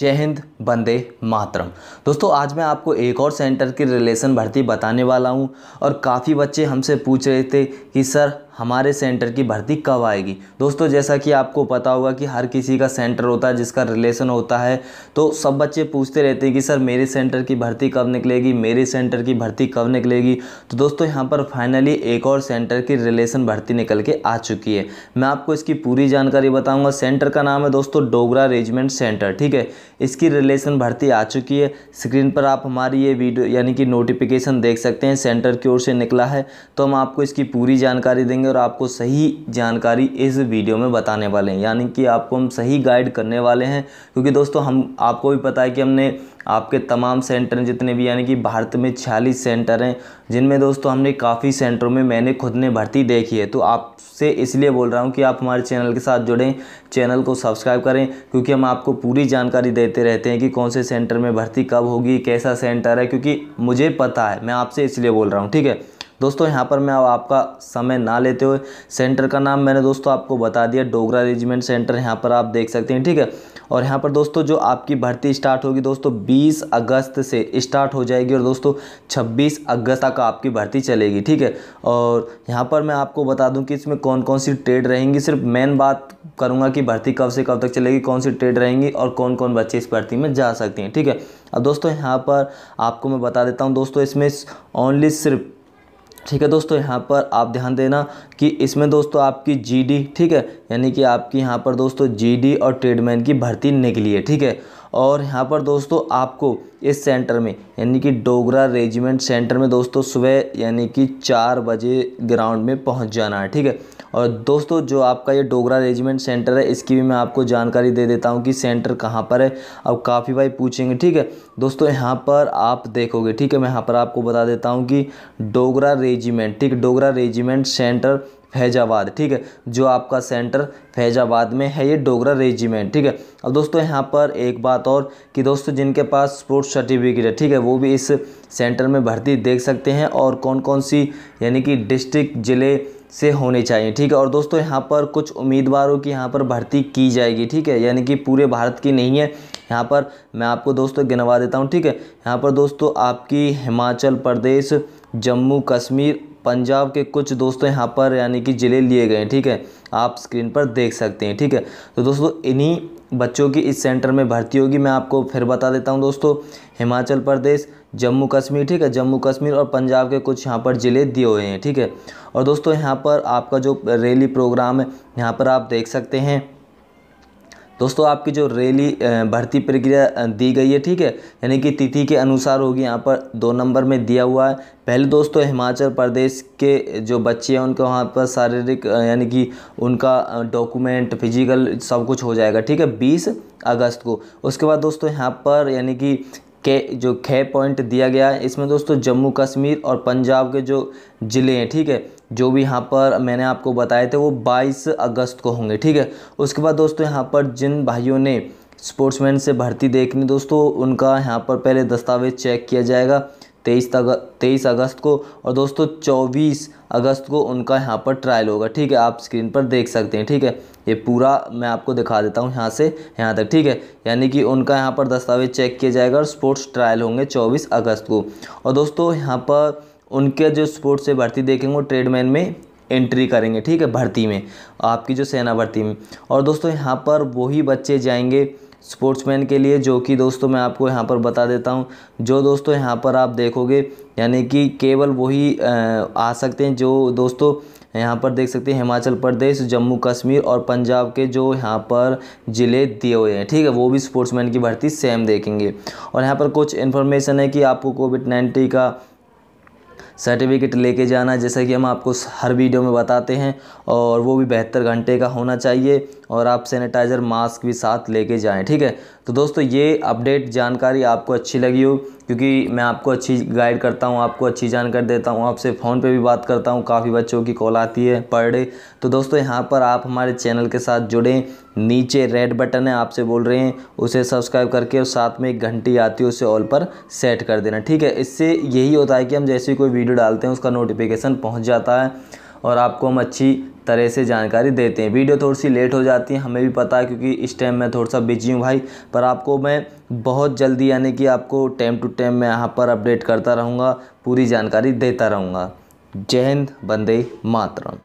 जय हिंद बंदे मातरम दोस्तों आज मैं आपको एक और सेंटर की रिलेशन भर्ती बताने वाला हूं और काफ़ी बच्चे हमसे पूछ रहे थे कि सर हमारे सेंटर की भर्ती कब आएगी दोस्तों जैसा कि आपको पता होगा कि हर किसी का सेंटर होता है जिसका रिलेशन होता है तो सब बच्चे पूछते रहते हैं कि सर मेरे सेंटर की भर्ती कब निकलेगी मेरे सेंटर की भर्ती कब निकलेगी तो दोस्तों यहाँ पर फाइनली एक और सेंटर की रिलेशन भर्ती निकल के आ चुकी है मैं आपको इसकी पूरी जानकारी बताऊँगा सेंटर का नाम है दोस्तों डोगरा रेजमेंट सेंटर ठीक है इसकी रिलेशन भर्ती आ चुकी है स्क्रीन पर आप हमारी ये वीडियो यानी कि नोटिफिकेशन देख सकते हैं सेंटर की ओर से निकला है तो हम आपको इसकी पूरी जानकारी देंगे करेंगे और आपको सही जानकारी इस वीडियो में बताने वाले हैं यानी कि आपको हम सही गाइड करने वाले हैं क्योंकि दोस्तों हम आपको भी पता है कि हमने आपके तमाम सेंटर जितने भी यानी कि भारत में छियालीस सेंटर हैं जिनमें दोस्तों हमने काफ़ी सेंटरों में मैंने खुद ने भर्ती देखी है तो आपसे इसलिए बोल रहा हूँ कि आप हमारे चैनल के साथ जुड़ें चैनल को सब्सक्राइब करें क्योंकि हम आपको पूरी जानकारी देते रहते हैं कि कौन से सेंटर में भर्ती कब होगी कैसा सेंटर है क्योंकि मुझे पता है मैं आपसे इसलिए बोल रहा हूँ ठीक है दोस्तों यहाँ पर मैं अब आपका समय ना लेते हुए सेंटर का नाम मैंने दोस्तों आपको बता दिया डोगरा रेजिमेंट सेंटर यहाँ पर आप देख सकते हैं ठीक है और यहाँ पर दोस्तों जो आपकी भर्ती स्टार्ट होगी दोस्तों 20 अगस्त से स्टार्ट हो जाएगी और दोस्तों 26 अगस्त तक आपकी भर्ती चलेगी ठीक है और यहाँ पर मैं आपको बता दूँ कि इसमें कौन कौन सी ट्रेड रहेंगी सिर्फ मेन बात करूँगा कि भर्ती कब से कब तक चलेगी कौन सी ट्रेड रहेंगी और कौन कौन बच्चे इस भर्ती में जा सकते हैं ठीक है अब दोस्तों यहाँ पर आपको मैं बता देता हूँ दोस्तों इसमें ओनली सिर्फ ठीक है दोस्तों यहाँ पर आप ध्यान देना कि इसमें दोस्तों आपकी जीडी ठीक है यानी कि आपकी यहाँ पर दोस्तों जीडी और ट्रेडमैन की भर्ती निकली है ठीक है और यहाँ पर दोस्तों आपको इस सेंटर में यानी कि डोगरा रेजिमेंट सेंटर में दोस्तों सुबह यानी कि चार बजे ग्राउंड में पहुँच जाना है ठीक है और दोस्तों जो आपका ये डोगरा रेजिमेंट सेंटर है इसकी भी मैं आपको जानकारी दे देता हूँ कि सेंटर कहाँ पर है अब काफ़ी भाई पूछेंगे ठीक है दोस्तों यहाँ पर आप देखोगे ठीक है मैं यहाँ पर आपको बता देता हूँ कि डोगरा रेजिमेंट ठीक डोगरा रेजिमेंट सेंटर फैजाबाद ठीक है जो आपका सेंटर फैजाबाद में है ये डोगरा रेजिमेंट ठीक है अब दोस्तों यहाँ पर एक बात और कि दोस्तों जिनके पास स्पोर्ट्स सर्टिफिकेट है ठीक है वो भी इस सेंटर में भर्ती देख सकते हैं और कौन कौन सी यानी कि डिस्ट्रिक्ट ज़िले से होने चाहिए ठीक है और दोस्तों यहाँ पर कुछ उम्मीदवारों की यहाँ पर भर्ती की जाएगी ठीक है यानी कि पूरे भारत की नहीं है यहाँ पर मैं आपको दोस्तों गिनवा देता हूँ ठीक है यहाँ पर दोस्तों आपकी हिमाचल प्रदेश जम्मू कश्मीर पंजाब के कुछ दोस्तों यहाँ पर यानी कि ज़िले लिए गए हैं ठीक है आप स्क्रीन पर देख सकते हैं ठीक है तो दोस्तों इन्हीं बच्चों की इस सेंटर में भर्ती होगी मैं आपको फिर बता देता हूँ दोस्तों हिमाचल प्रदेश जम्मू कश्मीर ठीक है जम्मू कश्मीर और पंजाब के कुछ यहाँ पर ज़िले दिए हुए हैं ठीक है और दोस्तों यहाँ पर आपका जो रैली प्रोग्राम है यहाँ पर आप देख सकते हैं दोस्तों आपकी जो रैली भर्ती प्रक्रिया दी गई है ठीक है यानी कि तिथि के अनुसार होगी यहाँ पर दो नंबर में दिया हुआ है पहले दोस्तों हिमाचल प्रदेश के जो बच्चे हैं उनके वहाँ पर शारीरिक यानी कि उनका डॉक्यूमेंट फिजिकल सब कुछ हो जाएगा ठीक है बीस अगस्त को उसके बाद दोस्तों यहाँ पर यानी कि के जो खे पॉइंट दिया गया है इसमें दोस्तों जम्मू कश्मीर और पंजाब के जो ज़िले हैं ठीक है जो भी यहाँ पर मैंने आपको बताए थे वो 22 अगस्त को होंगे ठीक है उसके बाद दोस्तों यहाँ पर जिन भाइयों ने स्पोर्ट्समैन से भर्ती देखनी दोस्तों उनका यहाँ पर पहले दस्तावेज चेक किया जाएगा तेईस तेईस अगस्त को और दोस्तों चौबीस अगस्त को उनका यहाँ पर ट्रायल होगा ठीक है आप स्क्रीन पर देख सकते हैं ठीक है ये पूरा मैं आपको दिखा देता हूँ यहाँ से यहाँ तक ठीक है यानी कि उनका यहाँ पर दस्तावेज चेक किया जाएगा और स्पोर्ट्स ट्रायल होंगे चौबीस अगस्त को और दोस्तों यहाँ पर उनके जो स्पोर्ट्स से भर्ती देखेंगे वो ट्रेडमैन में एंट्री करेंगे ठीक है भर्ती में आपकी जो सेना भर्ती में और दोस्तों यहाँ पर वही बच्चे जाएंगे स्पोर्ट्समैन के लिए जो कि दोस्तों मैं आपको यहाँ पर बता देता हूँ जो दोस्तों यहाँ पर आप देखोगे यानी कि केवल वही आ सकते हैं जो दोस्तों यहाँ पर देख सकते हैं हिमाचल प्रदेश जम्मू कश्मीर और पंजाब के जो यहाँ पर ज़िले दिए हुए हैं ठीक है वो भी स्पोर्ट्समैन की भर्ती सेम देखेंगे और यहाँ पर कुछ इन्फॉर्मेशन है कि आपको कोविड नाइन्टीन का सर्टिफिकेट लेके जाना जैसा कि हम आपको हर वीडियो में बताते हैं और वो भी बहत्तर घंटे का होना चाहिए और आप सैनिटाइज़र मास्क भी साथ लेके जाएं ठीक है तो दोस्तों ये अपडेट जानकारी आपको अच्छी लगी हो क्योंकि मैं आपको अच्छी गाइड करता हूँ आपको अच्छी जानकारी देता हूँ आपसे फ़ोन पे भी बात करता हूँ काफ़ी बच्चों की कॉल आती है पर डे तो दोस्तों यहाँ पर आप हमारे चैनल के साथ जुड़ें नीचे रेड बटन है आपसे बोल रहे हैं उसे सब्सक्राइब करके और साथ में एक घंटी आती है उसे ऑल पर सेट कर देना ठीक है इससे यही होता है कि हम जैसे कोई वीडियो डालते हैं उसका नोटिफिकेशन पहुँच जाता है और आपको हम अच्छी तरह से जानकारी देते हैं वीडियो थोड़ी सी लेट हो जाती है हमें भी पता है क्योंकि इस टाइम मैं थोड़ा सा बिजी हूँ भाई पर आपको मैं बहुत जल्दी यानी कि आपको टाइम टू टाइम मैं यहाँ पर अपडेट करता रहूँगा पूरी जानकारी देता रहूँगा जय हिंद बंदे मातरम